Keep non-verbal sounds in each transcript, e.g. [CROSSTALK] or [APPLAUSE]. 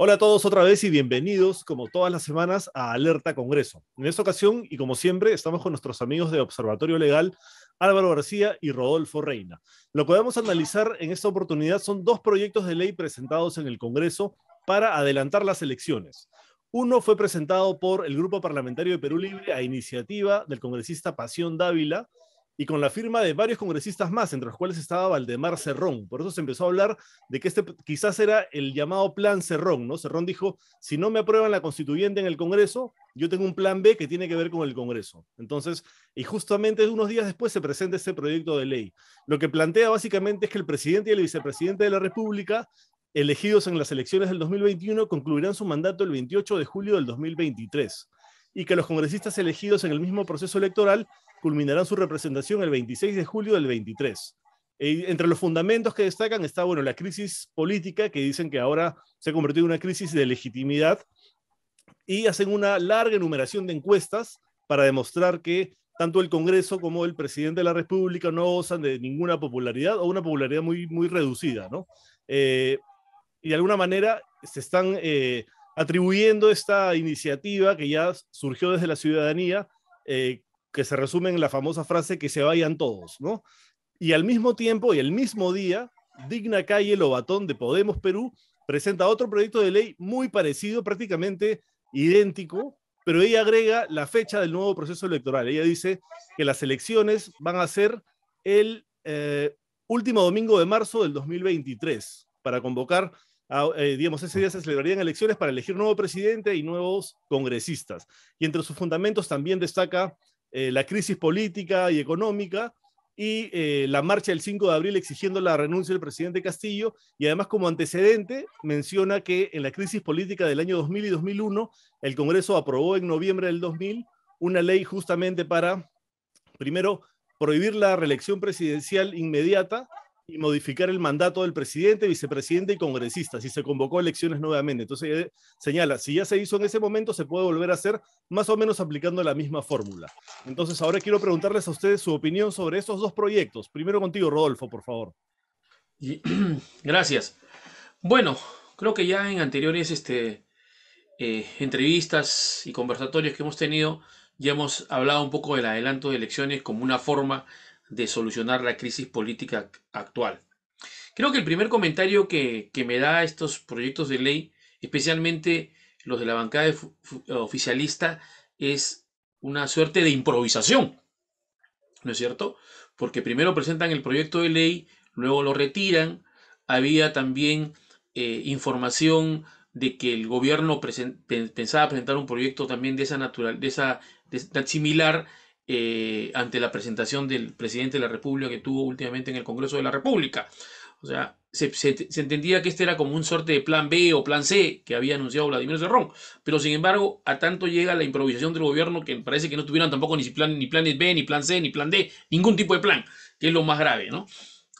Hola a todos otra vez y bienvenidos, como todas las semanas, a Alerta Congreso. En esta ocasión, y como siempre, estamos con nuestros amigos de Observatorio Legal, Álvaro García y Rodolfo Reina. Lo que vamos a analizar en esta oportunidad son dos proyectos de ley presentados en el Congreso para adelantar las elecciones. Uno fue presentado por el Grupo Parlamentario de Perú Libre a iniciativa del congresista Pasión Dávila y con la firma de varios congresistas más, entre los cuales estaba Valdemar Cerrón. Por eso se empezó a hablar de que este quizás era el llamado plan Cerrón, ¿no? Cerrón dijo, si no me aprueban la constituyente en el Congreso, yo tengo un plan B que tiene que ver con el Congreso. Entonces, y justamente unos días después se presenta este proyecto de ley. Lo que plantea básicamente es que el presidente y el vicepresidente de la República elegidos en las elecciones del 2021 concluirán su mandato el 28 de julio del 2023 y que los congresistas elegidos en el mismo proceso electoral culminarán su representación el 26 de julio del 23. Eh, entre los fundamentos que destacan está, bueno, la crisis política, que dicen que ahora se ha convertido en una crisis de legitimidad, y hacen una larga enumeración de encuestas para demostrar que tanto el Congreso como el presidente de la República no gozan de ninguna popularidad o una popularidad muy, muy reducida, ¿no? Eh, y de alguna manera se están eh, atribuyendo esta iniciativa que ya surgió desde la ciudadanía, eh, que se resume en la famosa frase que se vayan todos, ¿no? Y al mismo tiempo y el mismo día, Digna Calle Lobatón de Podemos Perú presenta otro proyecto de ley muy parecido, prácticamente idéntico, pero ella agrega la fecha del nuevo proceso electoral. Ella dice que las elecciones van a ser el eh, último domingo de marzo del 2023 para convocar Ah, eh, digamos, ese día se celebrarían elecciones para elegir nuevo presidente y nuevos congresistas. Y entre sus fundamentos también destaca eh, la crisis política y económica y eh, la marcha del 5 de abril exigiendo la renuncia del presidente Castillo. Y además como antecedente menciona que en la crisis política del año 2000 y 2001, el Congreso aprobó en noviembre del 2000 una ley justamente para, primero, prohibir la reelección presidencial inmediata y modificar el mandato del presidente, vicepresidente y congresista, si se convocó elecciones nuevamente. Entonces, señala, si ya se hizo en ese momento, se puede volver a hacer más o menos aplicando la misma fórmula. Entonces, ahora quiero preguntarles a ustedes su opinión sobre estos dos proyectos. Primero contigo, Rodolfo, por favor. [CLEARS THROAT] Gracias. Bueno, creo que ya en anteriores este, eh, entrevistas y conversatorios que hemos tenido, ya hemos hablado un poco del adelanto de elecciones como una forma de solucionar la crisis política actual. Creo que el primer comentario que, me da estos proyectos de ley, especialmente los de la bancada oficialista, es una suerte de improvisación, ¿no es cierto? Porque primero presentan el proyecto de ley, luego lo retiran, había también eh, información de que el gobierno pensaba presentar un proyecto también de esa natural, de esa similar eh, ante la presentación del presidente de la República que tuvo últimamente en el Congreso de la República. O sea, se, entendía que este era como un sorte de plan B o plan C que había anunciado Vladimir Cerrón. Pero sin embargo, a tanto llega la improvisación del gobierno que parece que no tuvieron tampoco ni, plan, ni planes B, ni plan C, ni plan D, ningún tipo de plan, que es lo más grave, ¿no?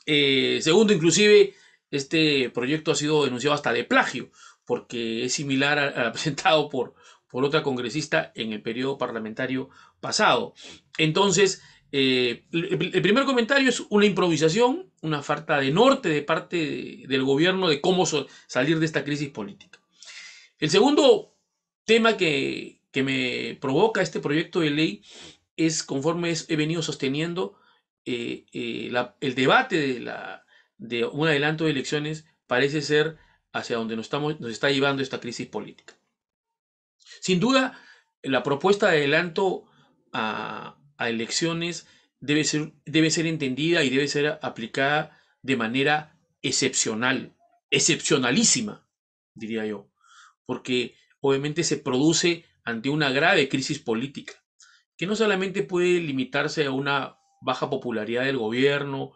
Eh, segundo, inclusive, este proyecto ha sido denunciado hasta de plagio, porque es similar al [LAUGHS] presentado por, por otra congresista en el periodo parlamentario pasado. Entonces, eh, el, primer comentario es una improvisación, una falta de norte de parte del gobierno de cómo salir de esta crisis política. El segundo tema que, me provoca este proyecto de ley es, conforme he venido sosteniendo, eh, eh, el debate de, un adelanto de elecciones parece ser hacia donde nos está llevando esta crisis política. Sin duda, la propuesta de adelanto a, elecciones debe ser, debe ser entendida y debe ser aplicada de manera excepcional, excepcionalísima, diría yo, porque obviamente se produce ante una grave crisis política, que no solamente puede limitarse a una baja popularidad del gobierno,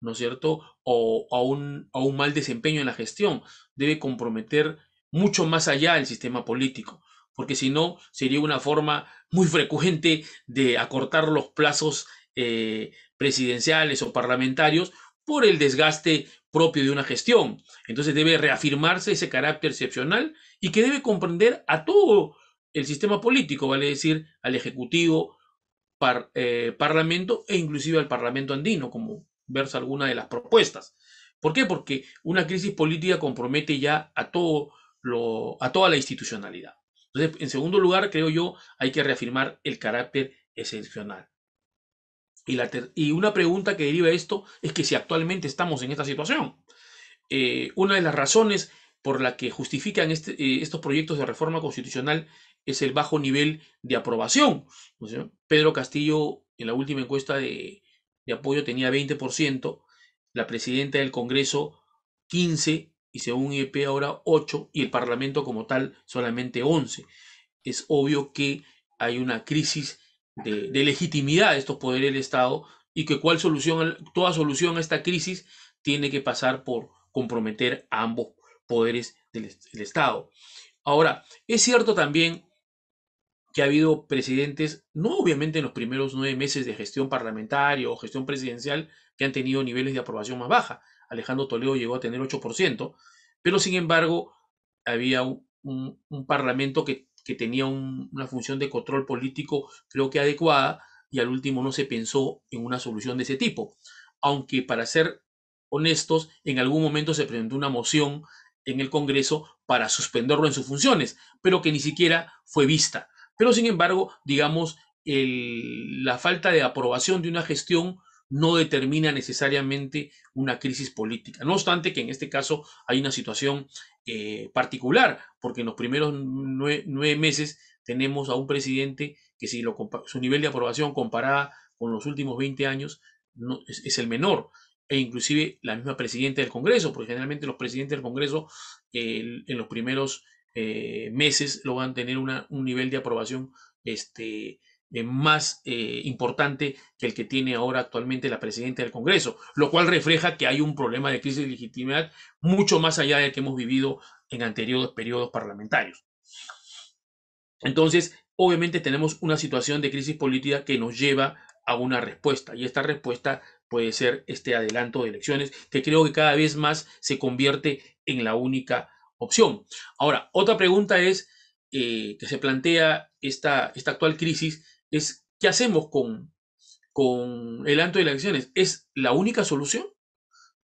¿no es cierto?, o a un, a un mal desempeño en la gestión, debe comprometer mucho más allá del sistema político porque si no sería una forma muy frecuente de acortar los plazos eh, presidenciales o parlamentarios por el desgaste propio de una gestión. Entonces debe reafirmarse ese carácter excepcional y que debe comprender a todo el sistema político, vale decir, al Ejecutivo, eh, Parlamento e inclusive al Parlamento andino, como versa alguna de las propuestas. ¿Por qué? Porque una crisis política compromete ya a, todo lo, a toda la institucionalidad. Entonces, en segundo lugar, creo yo, hay que reafirmar el carácter excepcional. Y, una pregunta que deriva esto es que si actualmente estamos en esta situación, eh, una de las razones por la que justifican este, eh, estos proyectos de reforma constitucional es el bajo nivel de aprobación. Pedro Castillo, en la última encuesta de apoyo, tenía 20%, la presidenta del Congreso 15%, y según IEP ahora 8 y el Parlamento como tal solamente 11. Es obvio que hay una crisis de, legitimidad de estos poderes del Estado y que cual solución, toda solución a esta crisis tiene que pasar por comprometer a ambos poderes del, del Estado. Ahora, es cierto también que ha habido presidentes, no obviamente en los primeros nueve meses de gestión parlamentaria o gestión presidencial, que han tenido niveles de aprobación más baja. Alejandro Toledo llegó a tener 8%, pero sin embargo había un, parlamento que, tenía una función de control político creo que adecuada y al último no se pensó en una solución de ese tipo. Aunque para ser honestos, en algún momento se presentó una moción en el Congreso para suspenderlo en sus funciones, pero que ni siquiera fue vista. Pero sin embargo, digamos, la falta de aprobación de una gestión no determina necesariamente una crisis política. No obstante que en este caso hay una situación eh, particular, porque en los primeros nueve, meses tenemos a un presidente que si su nivel de aprobación comparada con los últimos 20 años es, el menor. E inclusive la misma presidenta del Congreso, porque generalmente los presidentes del Congreso en los primeros eh, meses lo van a tener un nivel de aprobación este, eh, más eh, importante que el que tiene ahora actualmente la presidenta del Congreso, lo cual refleja que hay un problema de crisis de legitimidad mucho más allá del que hemos vivido en anteriores periodos parlamentarios. Entonces, obviamente tenemos una situación de crisis política que nos lleva a una respuesta y esta respuesta puede ser este adelanto de elecciones que creo que cada vez más se convierte en la única opción. Ahora, otra pregunta es eh, que se plantea esta, esta actual crisis es qué hacemos con, con el adelanto de elecciones. ¿Es la única solución?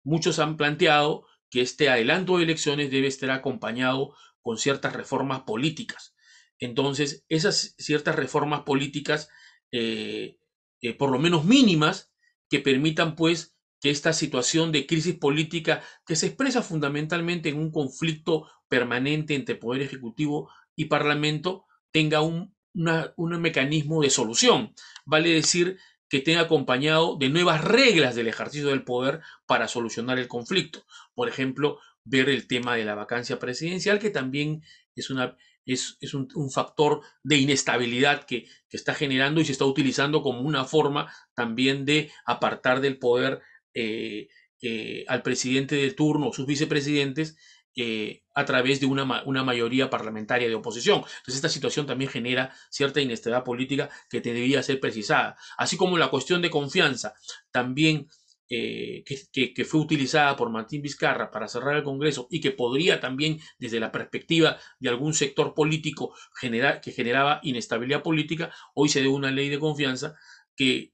Muchos han planteado que este adelanto de elecciones debe estar acompañado con ciertas reformas políticas. Entonces, esas ciertas reformas políticas, eh, eh, por lo menos mínimas, que permitan pues que esta situación de crisis política, que se expresa fundamentalmente en un conflicto permanente entre Poder Ejecutivo y Parlamento, tenga un un mecanismo de solución, vale decir que tenga acompañado de nuevas reglas del ejercicio del poder para solucionar el conflicto. Por ejemplo, ver el tema de la vacancia presidencial, que también es, una, es, un, factor de inestabilidad que, está generando y se está utilizando como una forma también de apartar del poder eh, eh, al presidente de turno o sus vicepresidentes eh, a través de una, una, mayoría parlamentaria de oposición. Entonces, esta situación también genera cierta inestabilidad política que debía ser precisada, así como la cuestión de confianza también. Eh, que, fue utilizada por Martín Vizcarra para cerrar el Congreso y que podría también, desde la perspectiva de algún sector político generar, que generaba inestabilidad política, hoy se dio una ley de confianza que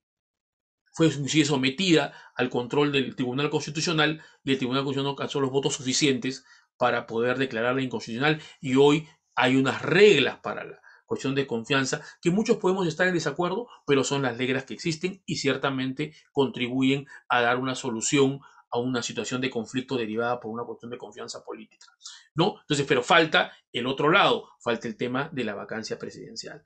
fue sometida al control del Tribunal Constitucional y el Tribunal Constitucional alcanzó los votos suficientes para poder declararla inconstitucional y hoy hay unas reglas para la cuestión de confianza que muchos podemos estar en desacuerdo, pero son las reglas que existen y ciertamente contribuyen a dar una solución a una situación de conflicto derivada por una cuestión de confianza política. ¿No? Entonces, pero falta el otro lado, falta el tema de la vacancia presidencial.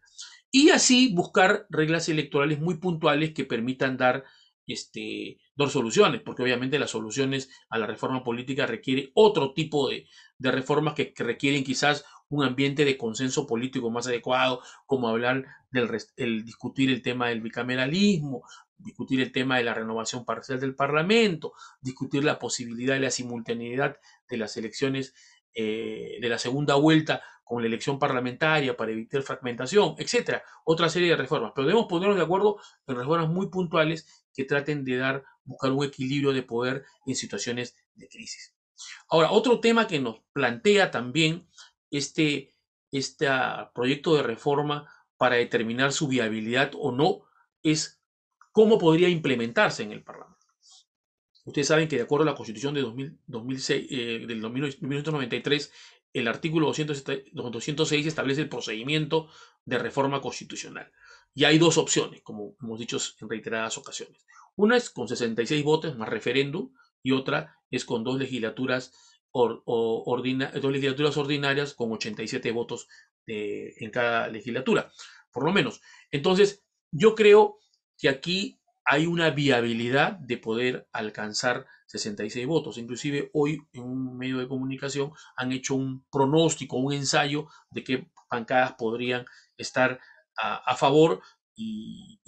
Y así buscar reglas electorales muy puntuales que permitan dar este, dos soluciones, porque obviamente las soluciones a la reforma política requiere otro tipo de, reformas que, requieren quizás un ambiente de consenso político más adecuado, como hablar del el, discutir el tema del bicameralismo, discutir el tema de la renovación parcial del Parlamento, discutir la posibilidad de la simultaneidad de las elecciones eh, de la segunda vuelta con la elección parlamentaria para evitar fragmentación, etcétera, otra serie de reformas. Pero debemos ponernos de acuerdo en reformas muy puntuales que traten de dar, buscar un equilibrio de poder en situaciones de crisis. Ahora, otro tema que nos plantea también este, este proyecto de reforma para determinar su viabilidad o no es cómo podría implementarse en el Parlamento. Ustedes saben que de acuerdo a la Constitución de 2000, 2006, eh, del 1993, el artículo 206, establece el procedimiento de reforma constitucional. Y hay dos opciones, como hemos dicho en reiteradas ocasiones. Una es con 66 votos más referéndum y otra es con dos legislaturas, legislaturas ordinarias con 87 votos en cada legislatura, por lo menos. Entonces, yo creo que aquí hay una viabilidad de poder alcanzar 66 votos. Inclusive hoy en un medio de comunicación han hecho un pronóstico, un ensayo de qué bancadas podrían estar a, favor y,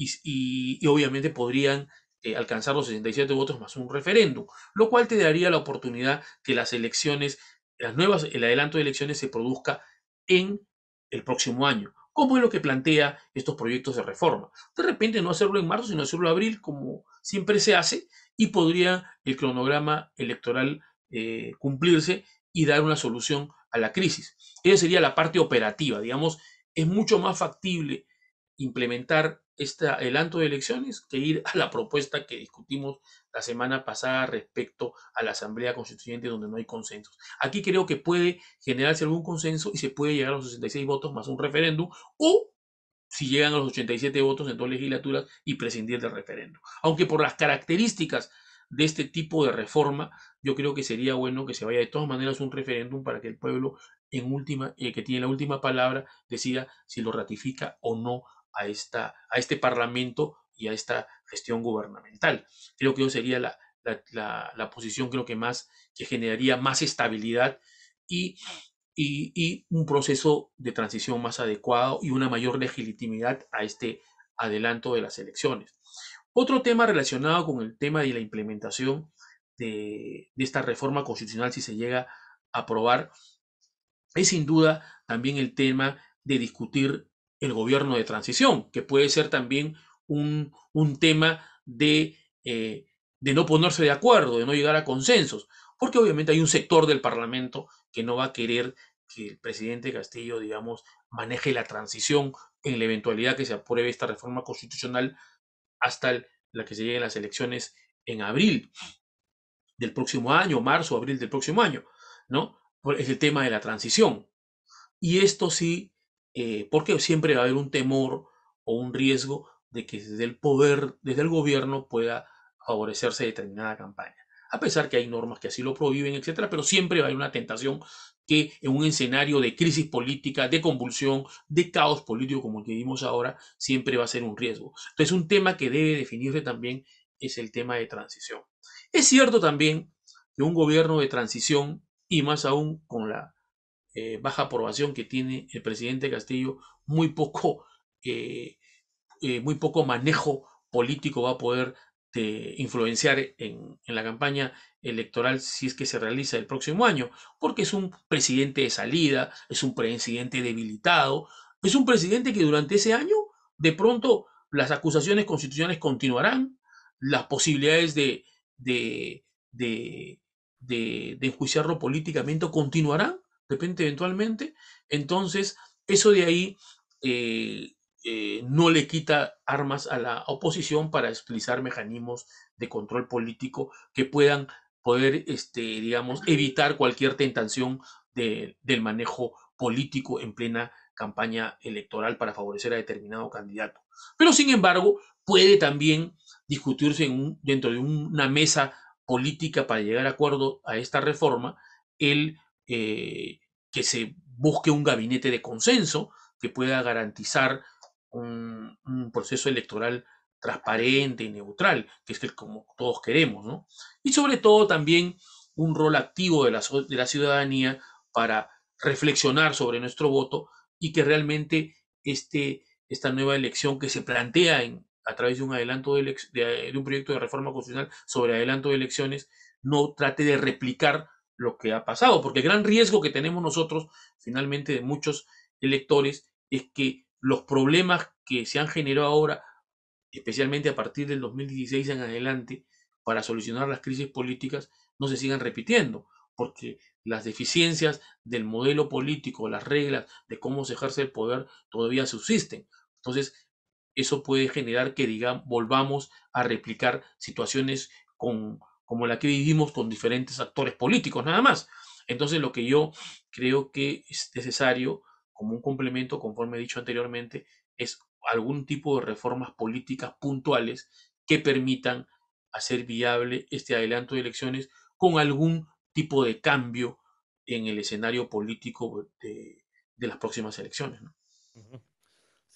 obviamente podrían eh, alcanzar los 67 votos más un referéndum, lo cual te daría la oportunidad que las elecciones, las nuevas, el adelanto de elecciones se produzca en el próximo año. ¿Cómo es lo que plantea estos proyectos de reforma. De repente no hacerlo en marzo, sino hacerlo en abril, como siempre se hace, y podría el cronograma electoral eh, cumplirse y dar una solución a la crisis. Esa sería la parte operativa, digamos, es mucho más factible implementar este adelanto de elecciones que ir a la propuesta que discutimos la semana pasada respecto a la Asamblea Constituyente donde no hay consensos. Aquí creo que puede generarse algún consenso y se puede llegar a los 66 votos más un referéndum o si llegan a los 87 votos en dos legislaturas y prescindir del referéndum. Aunque por las características de este tipo de reforma, yo creo que sería bueno que se vaya de todas maneras un referéndum para que el pueblo en última, eh, que tiene la última palabra decida si lo ratifica o no a, esta, a este Parlamento y a esta gestión gubernamental. Creo que eso sería la, posición creo que más que generaría más estabilidad y, un proceso de transición más adecuado y una mayor legitimidad a este adelanto de las elecciones. Otro tema relacionado con el tema de la implementación de, de esta reforma constitucional, si se llega a aprobar, es sin duda también el tema de discutir el gobierno de transición, que puede ser también un, tema de, eh, de no ponerse de acuerdo, de no llegar a consensos, porque obviamente hay un sector del Parlamento que no va a querer que el presidente Castillo, digamos, maneje la transición en la eventualidad que se apruebe esta reforma constitucional hasta la que se lleguen las elecciones en abril del próximo año, marzo, abril del próximo año, ¿no? Es el tema de la transición. Y esto sí eh, porque siempre va a haber un temor o un riesgo de que desde el poder, desde el gobierno pueda favorecerse determinada campaña. A pesar que hay normas que así lo prohíben, etcétera, pero siempre va a haber una tentación que en un escenario de crisis política, de convulsión, de caos político como el que vimos ahora, siempre va a ser un riesgo. Entonces, un tema que debe definirse también es el tema de transición. Es cierto también que un gobierno de transición, y más aún con la eh, baja aprobación que tiene el presidente Castillo, muy poco, eh, eh, muy poco manejo político va a poder influenciar en, la campaña electoral si es que se realiza el próximo año, porque es un presidente de salida, es un presidente debilitado, es un presidente que durante ese año, de pronto, las acusaciones constitucionales continuarán, las posibilidades de, de, de enjuiciarlo políticamente continuarán, repente eventualmente, entonces eso de ahí eh, eh, no le quita armas a la oposición para explizar mecanismos de control político que puedan poder, este, digamos, evitar cualquier tentación del manejo político en plena campaña electoral para favorecer a determinado candidato. Pero sin embargo, puede también discutirse en dentro de una mesa política para llegar a acuerdo a esta reforma el eh, que se busque un gabinete de consenso que pueda garantizar un, proceso electoral transparente y neutral, que es el, como todos queremos, ¿no? Y sobre todo también un rol activo de la, de la ciudadanía para reflexionar sobre nuestro voto y que realmente este, esta nueva elección que se plantea a través de un adelanto de, un proyecto de reforma constitucional sobre adelanto de elecciones no trate de replicar lo que ha pasado, porque el gran riesgo que tenemos nosotros, finalmente, de muchos electores, es que los problemas que se han generado ahora, especialmente a partir del 2016 en adelante, para solucionar las crisis políticas, no se sigan repitiendo, porque las deficiencias del modelo político, las reglas de cómo se ejerce el poder todavía subsisten. Entonces, eso puede generar que digamos, volvamos a replicar situaciones con como la que vivimos con diferentes actores políticos nada más. Entonces lo que yo creo que es necesario como un complemento, conforme he dicho anteriormente, es algún tipo de reformas políticas puntuales que permitan hacer viable este adelanto de elecciones con algún tipo de cambio en el escenario político de, las próximas elecciones.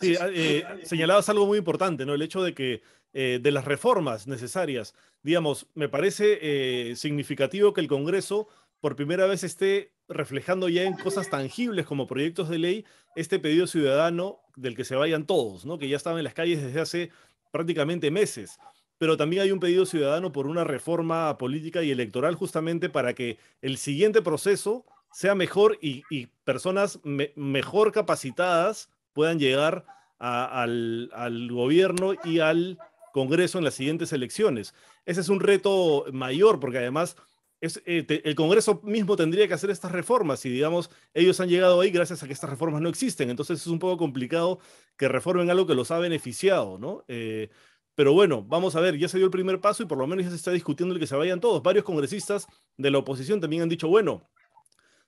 Sí, ah, eh, señalabas algo muy importante, ¿no? El hecho de que eh, de las reformas necesarias. Digamos, me parece eh, significativo que el Congreso por primera vez esté reflejando ya en cosas tangibles como proyectos de ley este pedido ciudadano del que se vayan todos, ¿no? que ya estaba en las calles desde hace prácticamente meses. Pero también hay un pedido ciudadano por una reforma política y electoral justamente para que el siguiente proceso sea mejor y, personas mejor capacitadas puedan llegar al, gobierno y al Congreso en las siguientes elecciones. Ese es un reto mayor porque además eh, el Congreso mismo tendría que hacer estas reformas y digamos, ellos han llegado ahí gracias a que estas reformas no existen. Entonces es un poco complicado que reformen algo que los ha beneficiado, ¿no? Eh, pero bueno, vamos a ver, ya se dio el primer paso y por lo menos ya se está discutiendo el que se vayan todos. Varios congresistas de la oposición también han dicho, bueno,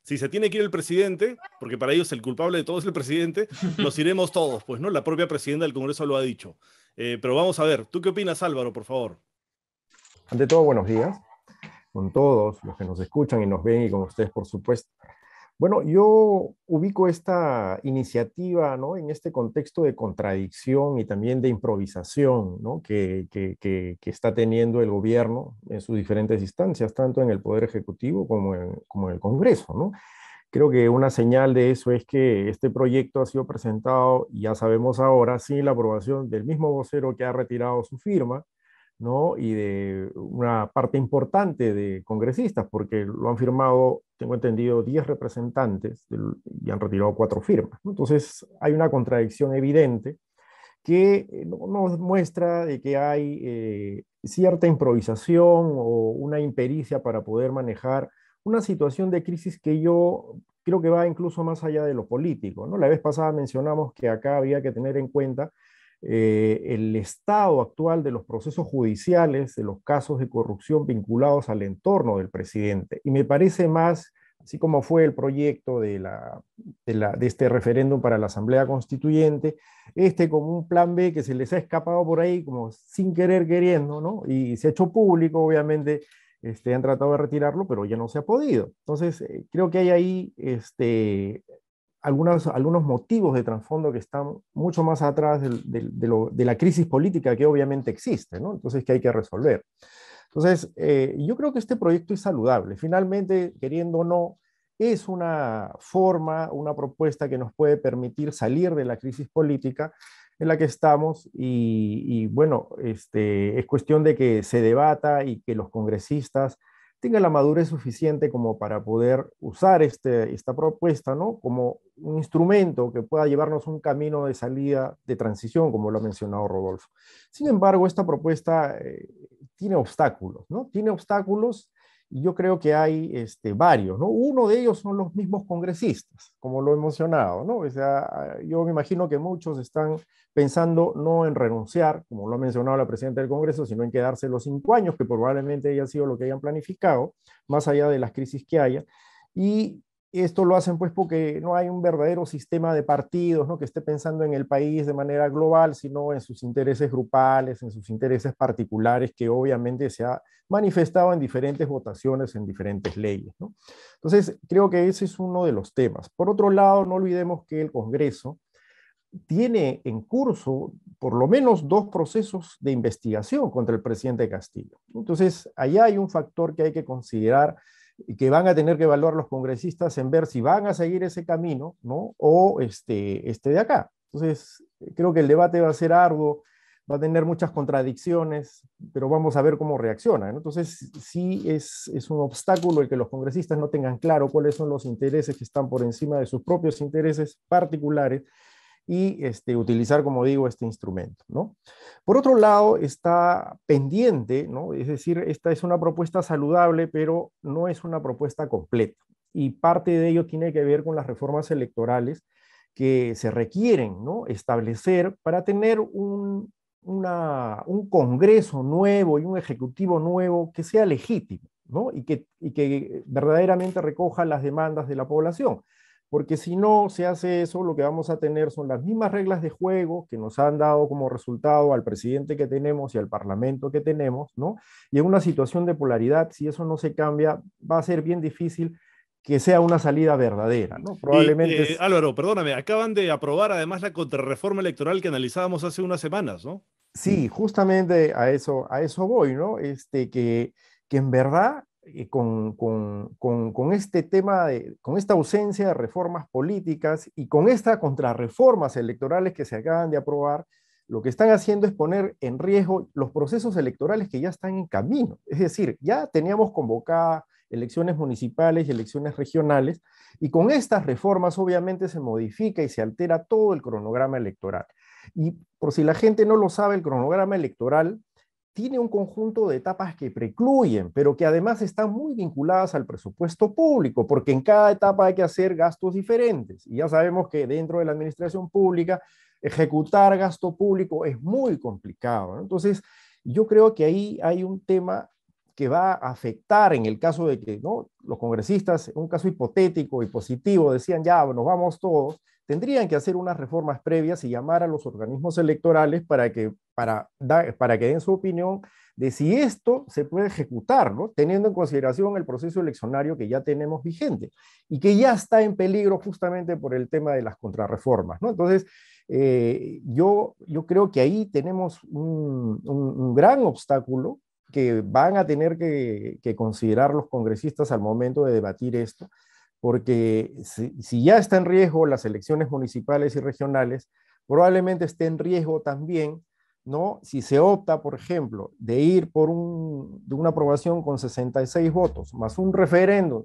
si se tiene que ir el presidente, porque para ellos el culpable de todo es el presidente, nos iremos todos, pues, ¿no? La propia presidenta del Congreso lo ha dicho. Eh, pero vamos a ver, ¿tú qué opinas Álvaro, por favor? Ante todo, buenos días con todos los que nos escuchan y nos ven y con ustedes, por supuesto. Bueno, yo ubico esta iniciativa ¿no? en este contexto de contradicción y también de improvisación ¿no? que, que, que, está teniendo el gobierno en sus diferentes instancias, tanto en el Poder Ejecutivo como en, como en el Congreso. ¿no? Creo que una señal de eso es que este proyecto ha sido presentado, ya sabemos ahora, sin la aprobación del mismo vocero que ha retirado su firma, ¿no? Y de una parte importante de congresistas, porque lo han firmado, tengo entendido, 10 representantes y han retirado cuatro firmas. Entonces, hay una contradicción evidente que eh, nos muestra de que hay eh, cierta improvisación o una impericia para poder manejar una situación de crisis que yo creo que va incluso más allá de lo político. ¿no? La vez pasada mencionamos que acá había que tener en cuenta eh, el estado actual de los procesos judiciales, de los casos de corrupción vinculados al entorno del presidente. Y me parece más, así como fue el proyecto de, la, de, este referéndum para la Asamblea Constituyente, este como un plan B que se les ha escapado por ahí como sin querer queriendo, ¿no? Y se ha hecho público, obviamente este, han tratado de retirarlo, pero ya no se ha podido. Entonces, eh, creo que hay ahí este, algunos algunos motivos de trasfondo que están mucho más atrás de, de, la crisis política que obviamente existe, ¿no? Entonces, que hay que resolver. Entonces, eh, yo creo que este proyecto es saludable. Finalmente, queriendo o no, es una forma, una propuesta que nos puede permitir salir de la crisis política en la que estamos y, bueno, este, es cuestión de que se debata y que los congresistas tengan la madurez suficiente como para poder usar este, esta propuesta ¿no? como un instrumento que pueda llevarnos un camino de salida, de transición, como lo ha mencionado Rodolfo. Sin embargo, esta propuesta eh, tiene obstáculos, ¿no? Tiene obstáculos yo creo que hay este, varios, ¿no? Uno de ellos son los mismos congresistas, como lo he mencionado, ¿no? O sea, yo me imagino que muchos están pensando no en renunciar, como lo ha mencionado la presidenta del Congreso, sino en quedarse los cinco años, que probablemente haya sido lo que hayan planificado, más allá de las crisis que haya. Y esto lo hacen pues porque no hay un verdadero sistema de partidos que esté pensando en el país de manera global, sino en sus intereses grupales, en sus intereses particulares, que obviamente se ha manifestado en diferentes votaciones, en diferentes leyes. Entonces, creo que ese es uno de los temas. Por otro lado, no olvidemos que el Congreso tiene en curso por lo menos dos procesos de investigación contra el presidente Castillo. Entonces, allá hay un factor que hay que considerar que van a tener que evaluar los congresistas en ver si van a seguir ese camino, ¿no? O este, este de acá. Entonces, creo que el debate va a ser arduo, va a tener muchas contradicciones, pero vamos a ver cómo reaccionan. Entonces, sí es, es, un obstáculo el que los congresistas no tengan claro cuáles son los intereses que están por encima de sus propios intereses particulares y este, utilizar, como digo, este instrumento. ¿no? Por otro lado, está pendiente, ¿no? es decir, esta es una propuesta saludable, pero no es una propuesta completa. Y parte de ello tiene que ver con las reformas electorales que se requieren ¿no? establecer para tener un, Congreso nuevo y un Ejecutivo nuevo que sea legítimo. ¿no? Y, que, y que verdaderamente recoja las demandas de la población porque si no se hace eso, lo que vamos a tener son las mismas reglas de juego que nos han dado como resultado al presidente que tenemos y al parlamento que tenemos, ¿no? Y en una situación de polaridad, si eso no se cambia, va a ser bien difícil que sea una salida verdadera, ¿no? Eh, Probablemente. Álvaro, perdóname, acaban de aprobar además la contrarreforma electoral que analizábamos hace unas semanas, ¿no? Sí, justamente a eso, a eso voy, ¿no? Este, que, que en verdad con, este tema, con esta ausencia de reformas políticas y con estas contrarreformas electorales que se acaban de aprobar, lo que están haciendo es poner en riesgo los procesos electorales que ya están en camino. Es decir, ya teníamos convocadas elecciones municipales y elecciones regionales, y con estas reformas obviamente se modifica y se altera todo el cronograma electoral. Y por si la gente no lo sabe, el cronograma electoral tiene un conjunto de etapas que precluyen, pero que además están muy vinculadas al presupuesto público, porque en cada etapa hay que hacer gastos diferentes. Y ya sabemos que dentro de la administración pública, ejecutar gasto público es muy complicado. Entonces, yo creo que ahí hay un tema que va a afectar en el caso de que ¿no? los congresistas, un caso hipotético y positivo, decían, ya, nos vamos todos, tendrían que hacer unas reformas previas y llamar a los organismos electorales para que, para, que den su opinión de si esto se puede ejecutar, teniendo en consideración el proceso eleccionario que ya tenemos vigente y que ya está en peligro justamente por el tema de las contrarreformas. Entonces, eh, yo, creo que ahí tenemos un, gran obstáculo que van a tener que considerar los congresistas al momento de debatir esto porque si, ya está en riesgo las elecciones municipales y regionales, probablemente esté en riesgo también, ¿no? Si se opta, por ejemplo, de ir por un, de una aprobación con 66 votos, más un referéndum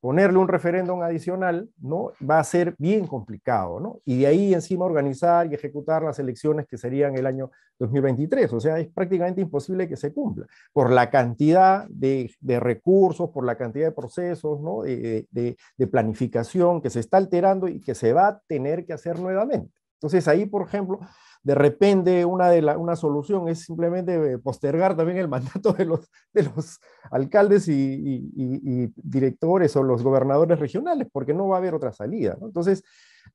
ponerle un referéndum adicional, ¿no? Va a ser bien complicado, ¿no? Y de ahí encima organizar y ejecutar las elecciones que serían el año 2023. O sea, es prácticamente imposible que se cumpla por la cantidad de, recursos, por la cantidad de procesos, ¿no? de, planificación que se está alterando y que se va a tener que hacer nuevamente. Entonces ahí, por ejemplo, de repente una, de una solución es simplemente eh, postergar también el [LAUGHS] mandato de los, alcaldes y, directores o los gobernadores regionales, porque no va a haber otra salida. Entonces,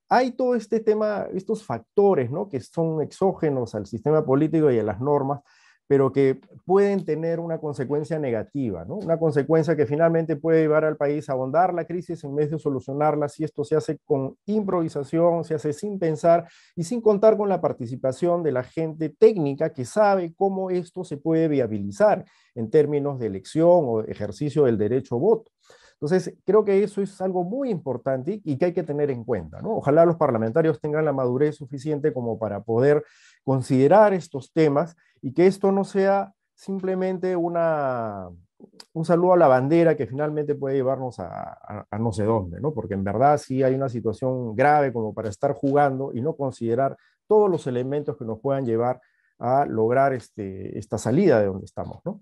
hay todo este tema, estos factores que son exógenos al sistema político y a las normas pero que pueden tener una consecuencia negativa, ¿no? una consecuencia que finalmente puede llevar al país a ahondar la crisis en vez de solucionarla si esto se hace con improvisación, se hace sin pensar y sin contar con la participación de la gente técnica que sabe cómo esto se puede viabilizar en términos de elección o ejercicio del derecho a voto. Entonces, creo que eso es algo muy importante y que hay que tener en cuenta. ¿no? Ojalá los parlamentarios tengan la madurez suficiente como para poder considerar estos temas y que esto no sea simplemente una, un saludo a la bandera que finalmente puede llevarnos a, no sé dónde, ¿no? Porque en verdad sí hay una situación grave como para estar jugando y no considerar todos los elementos que nos puedan llevar a lograr este, esta salida de donde estamos, ¿no?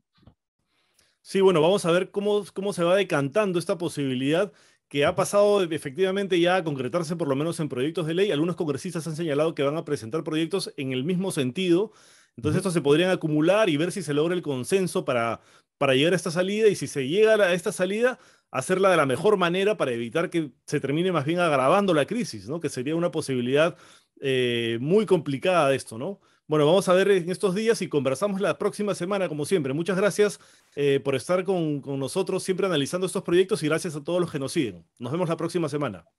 Sí, bueno, vamos a ver cómo, cómo se va decantando esta posibilidad que ha pasado efectivamente ya a concretarse por lo menos en proyectos de ley. Algunos congresistas han señalado que van a presentar proyectos en el mismo sentido entonces estos se podrían acumular y ver si se logra el consenso para, para llegar a esta salida y si se llega a esta salida, hacerla de la mejor manera para evitar que se termine más bien agravando la crisis, ¿no? Que sería una posibilidad eh, muy complicada de esto, ¿no? Bueno, vamos a ver en estos días y conversamos la próxima semana, como siempre. Muchas gracias eh, por estar con, con nosotros siempre analizando estos proyectos y gracias a todos los que nos siguen. Nos vemos la próxima semana.